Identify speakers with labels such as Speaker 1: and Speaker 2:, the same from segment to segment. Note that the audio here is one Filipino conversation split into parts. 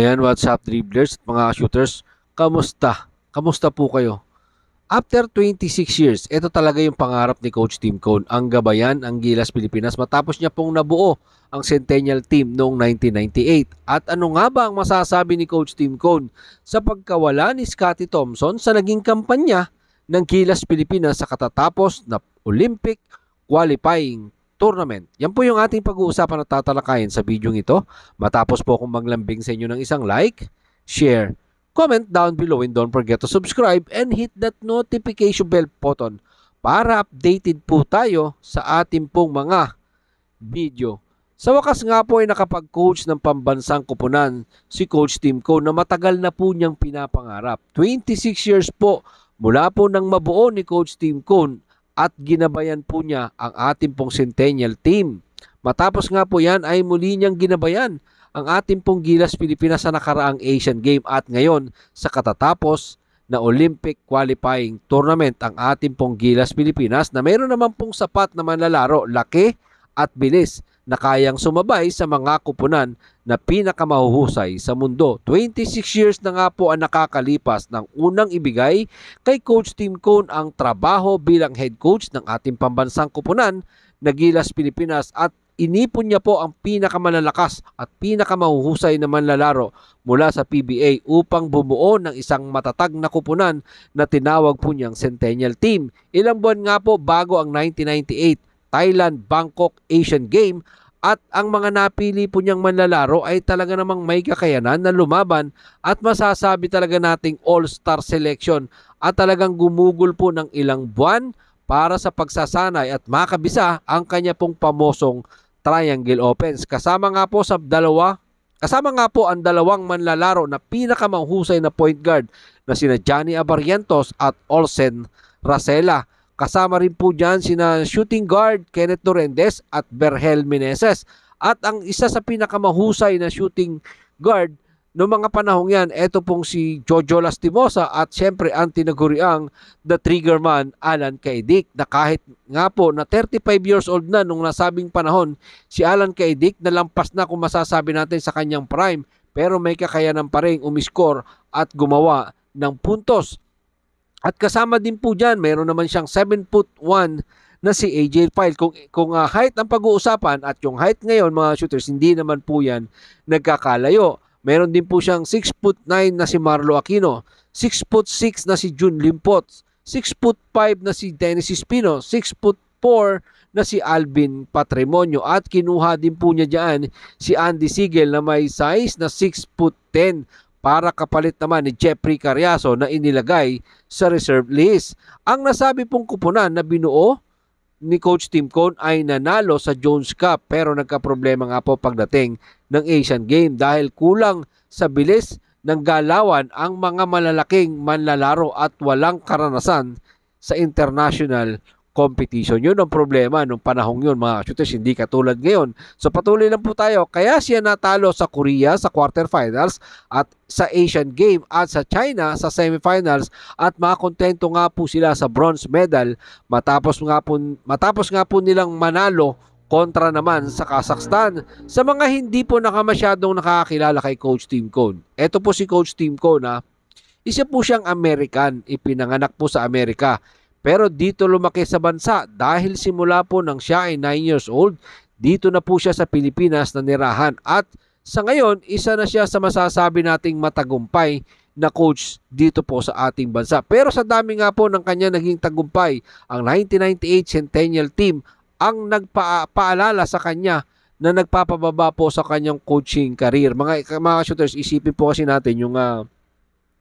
Speaker 1: Ayan, what's up dribblers at mga shooters? Kamusta? Kamusta po kayo? After 26 years, ito talaga yung pangarap ni Coach Tim Cone, ang gabayan ang Gilas Pilipinas matapos niya pong nabuo ang Centennial Team noong 1998. At ano nga ba ang masasabi ni Coach Tim Cone sa pagkawala ni Scottie Thompson sa naging kampanya ng Gilas Pilipinas sa katatapos na Olympic qualifying Tournament. Yan po yung ating pag-uusapan at tatalakayin sa video ito. Matapos po akong maglambing sa inyo ng isang like, share, comment down below and don't forget to subscribe and hit that notification bell button para updated po tayo sa ating pong mga video. Sa wakas nga po ay nakapag-coach ng pambansang kupunan si Coach Tim Ko na matagal na po niyang pinapangarap. 26 years po mula po nang mabuo ni Coach Tim Cone at ginabayan po niya ang ating pong Centennial Team. Matapos nga po yan ay muli niyang ginabayan ang ating pong Gilas Pilipinas sa nakaraang Asian Game at ngayon sa katatapos na Olympic qualifying tournament ang ating pong Gilas Pilipinas na mayroon naman pong sapat na manlalaro, laki at bilis na kayang sumabay sa mga kupunan na pinakamahuhusay sa mundo. 26 years na nga po ang nakakalipas ng unang ibigay kay Coach Tim Cone ang trabaho bilang head coach ng ating pambansang kupunan na Gilas Pilipinas at inipon niya po ang pinakamalalakas at pinakamahuhusay na manlalaro mula sa PBA upang bumuo ng isang matatag na kupunan na tinawag po niyang Centennial Team. Ilang buwan nga po bago ang 1998 Thailand Bangkok Asian Game at ang mga napili po niyang manlalaro ay talaga namang may kakayanan na lumaban at masasabi talaga nating all-star selection at talagang gumugol po ng ilang buwan para sa pagsasanay at makabisa ang kanya pong pamosong triangle offense. Kasama nga po sa dalawa, kasama nga po ang dalawang manlalaro na pinakamahusay na point guard na sina Johnny Abarientos at Olsen Rasela. Kasama rin po dyan sina shooting guard Kenneth Norendez at Berhel Meneses. At ang isa sa pinakamahusay na shooting guard noong mga panahong yan, eto pong si Jojo Lastimosa at siyempre ang tinaguriang the trigger man Alan Kaidik na kahit nga po na 35 years old na nung nasabing panahon, si Alan na lampas na kung masasabi natin sa kanyang prime pero may kakayanan pa rin umiskor at gumawa ng puntos. At kasama din po dyan, mayroon naman siyang 7 foot 1 na si AJ File. Kung, kung uh, height ang pag-uusapan at yung height ngayon mga shooters, hindi naman po yan nagkakalayo. Meron din po siyang 6 foot 9 na si Marlo Aquino, 6 foot 6 na si Jun Limpot, 6 foot 5 na si Dennis Espino, 6 foot 4 na si Alvin Patrimonio at kinuha din po niya diyan si Andy Sigel na may size na 6 foot 10 para kapalit naman ni Jeffrey Carriaso na inilagay sa reserve list. Ang nasabi pong kupunan na binuo ni Coach Tim Cone ay nanalo sa Jones Cup pero nagkaproblema nga po pagdating ng Asian Game dahil kulang sa bilis ng galawan ang mga malalaking manlalaro at walang karanasan sa international competition. Yun ang problema nung panahong yun mga shooters, hindi katulad ngayon. So patuloy lang po tayo. Kaya siya natalo sa Korea sa quarterfinals at sa Asian Game at sa China sa semifinals at makontento nga po sila sa bronze medal matapos nga po matapos nga po nilang manalo kontra naman sa Kazakhstan sa mga hindi po nakamasyadong nakakilala kay Coach Tim Cone. Ito po si Coach Tim Cone ha. Ah. Isa po siyang American, ipinanganak po sa Amerika. Pero dito lumaki sa bansa dahil simula po nang siya ay 9 years old, dito na po siya sa Pilipinas na nirahan at sa ngayon, isa na siya sa masasabi nating matagumpay na coach dito po sa ating bansa. Pero sa dami nga po ng kanya naging tagumpay, ang 1998 Centennial Team ang nagpaalala sa kanya na nagpapababa po sa kanyang coaching career. Mga mga shooters, isipin po kasi natin yung uh,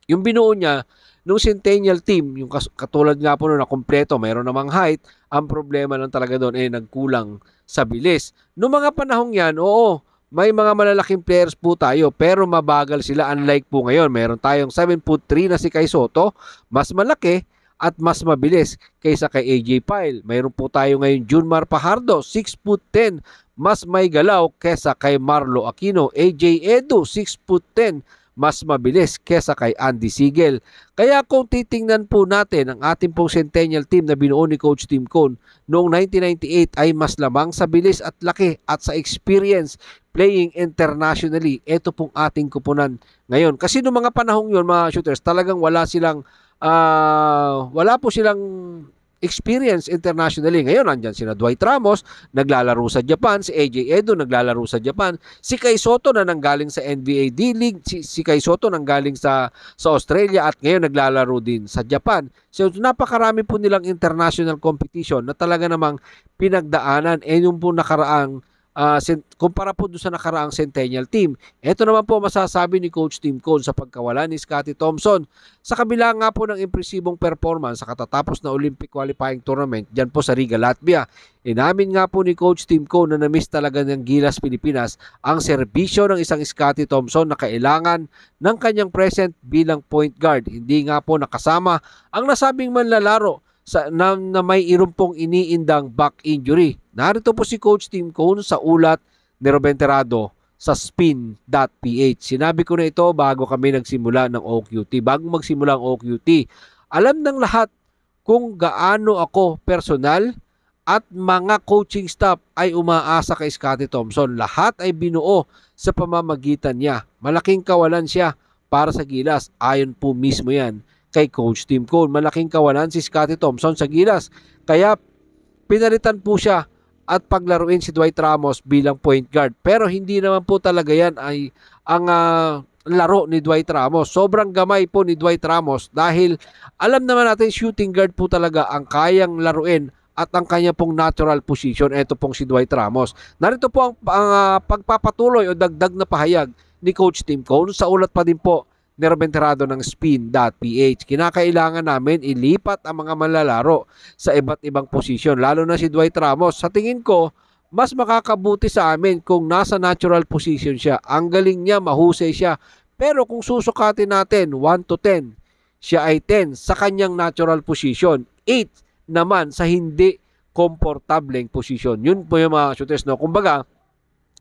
Speaker 1: yung binuo niya Nung Centennial team, yung katulad nga po nun na kompleto, mayroon namang height, ang problema lang talaga doon ay eh, nagkulang sa bilis. Noong mga panahong yan, oo, may mga malalaking players po tayo pero mabagal sila unlike po ngayon. Meron tayong 7 foot 3 na si Kai Soto, mas malaki at mas mabilis kaysa kay AJ Pyle. Mayroon po tayo ngayon Junmar Pahardo, 6 foot 10, mas may galaw kaysa kay Marlo Aquino. AJ Edo, 6 foot 10, mas mabilis kesa kay Andy Sigel. Kaya kung titingnan po natin ang ating pong Centennial team na binuo ni Coach Tim Cone noong 1998 ay mas lamang sa bilis at laki at sa experience playing internationally. Ito pong ating kupunan ngayon. Kasi noong mga panahong yon mga shooters talagang wala silang uh, wala po silang experience internationally. Ngayon, nandyan sina Dwight Ramos, naglalaro sa Japan, si AJ Edo, naglalaro sa Japan, si Kai Soto na nanggaling sa NBA D-League, si, si Kai Soto nanggaling sa, sa Australia at ngayon naglalaro din sa Japan. So, napakarami po nilang international competition na talaga namang pinagdaanan. Eh, yung po nakaraang uh, kumpara po doon sa nakaraang Centennial team. Ito naman po masasabi ni Coach Tim Cone sa pagkawala ni Scottie Thompson. Sa kabila nga po ng impresibong performance sa katatapos na Olympic qualifying tournament dyan po sa Riga, Latvia, inamin nga po ni Coach Tim Cone na namiss talaga ng Gilas Pilipinas ang serbisyo ng isang Scottie Thompson na kailangan ng kanyang present bilang point guard. Hindi nga po nakasama ang nasabing manlalaro sa, na, na may irumpong iniindang back injury. Narito po si Coach Tim Cone sa ulat ni Robenterado sa spin.ph. Sinabi ko na ito bago kami nagsimula ng OQT, bago magsimula ang OQT. Alam ng lahat kung gaano ako personal at mga coaching staff ay umaasa kay Scotty Thompson. Lahat ay binuo sa pamamagitan niya. Malaking kawalan siya para sa Gilas. Ayon po mismo yan kay Coach Tim Cone. Malaking kawalan si Scottie Thompson sa Gilas. Kaya pinalitan po siya at paglaruin si Dwight Ramos bilang point guard. Pero hindi naman po talaga yan ay ang uh, laro ni Dwight Ramos. Sobrang gamay po ni Dwight Ramos dahil alam naman natin shooting guard po talaga ang kayang laruin at ang kanya pong natural position. Ito pong si Dwight Ramos. Narito po ang, ang uh, pagpapatuloy o dagdag na pahayag ni Coach Tim Cone sa ulat pa din po ni nirebenterado ng spin.ph. Kinakailangan namin ilipat ang mga manlalaro sa iba't ibang posisyon, lalo na si Dwight Ramos. Sa tingin ko, mas makakabuti sa amin kung nasa natural position siya. Ang galing niya, mahusay siya. Pero kung susukatin natin 1 to 10, siya ay 10 sa kanyang natural position, 8 naman sa hindi komportableng position. Yun po yung mga shooters. No? Kumbaga,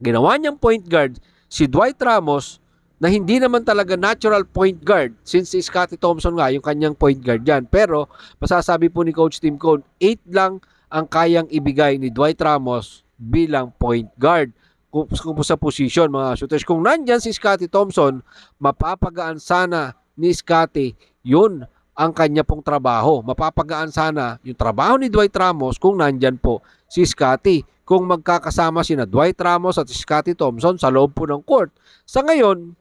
Speaker 1: ginawa niyang point guard si Dwight Ramos na hindi naman talaga natural point guard since si Scotty Thompson nga yung kanyang point guard dyan. Pero masasabi po ni Coach Tim Cone, 8 lang ang kayang ibigay ni Dwight Ramos bilang point guard kung, kung sa position mga shooters. Kung nandyan si Scotty Thompson, mapapagaan sana ni Scotty yun ang kanya pong trabaho. Mapapagaan sana yung trabaho ni Dwight Ramos kung nandyan po si Scotty. kung magkakasama sina Dwight Ramos at Scotty Thompson sa loob po ng court. Sa ngayon,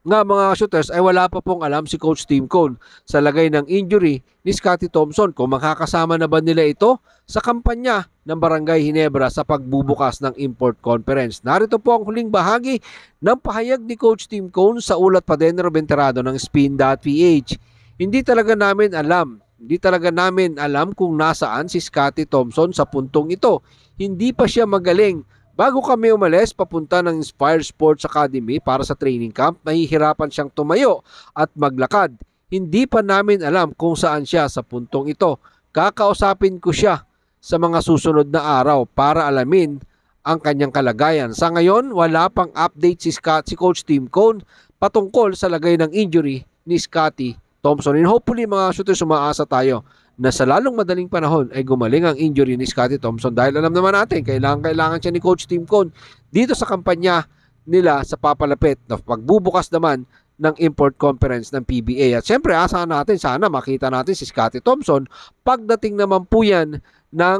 Speaker 1: nga mga shooters ay wala pa pong alam si Coach Tim Cone sa lagay ng injury ni Scotty Thompson kung makakasama na ba nila ito sa kampanya ng Barangay Hinebra sa pagbubukas ng import conference. Narito po ang huling bahagi ng pahayag ni Coach Tim Cone sa ulat pa din Benterado ng Spin.ph. Hindi talaga namin alam hindi talaga namin alam kung nasaan si Scotty Thompson sa puntong ito. Hindi pa siya magaling Bago kami umalis papunta ng Inspire Sports Academy para sa training camp, mahihirapan siyang tumayo at maglakad. Hindi pa namin alam kung saan siya sa puntong ito. Kakausapin ko siya sa mga susunod na araw para alamin ang kanyang kalagayan. Sa ngayon, wala pang update si, Scott, si Coach Tim Cone patungkol sa lagay ng injury ni Scotty Thompson. And hopefully mga shooters, umaasa tayo na sa lalong madaling panahon ay gumaling ang injury ni Scotty Thompson dahil alam naman natin, kailangan-kailangan siya ni Coach Tim Cohn dito sa kampanya nila sa papalapit na pagbubukas naman ng import conference ng PBA. At syempre, asahan natin, sana makita natin si Scotty Thompson pagdating naman po yan ng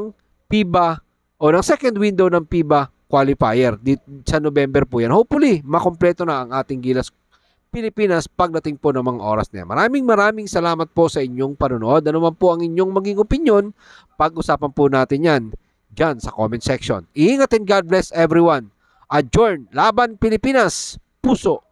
Speaker 1: PIBA o ng second window ng PIBA qualifier. Dito, sa November po yan. Hopefully, makompleto na ang ating Gilas Pilipinas pagdating po ng mga oras niya. Maraming maraming salamat po sa inyong panonood. Ano man po ang inyong maging opinion, pag-usapan po natin yan dyan sa comment section. Iingat and God bless everyone. Adjourn, Laban Pilipinas, Puso.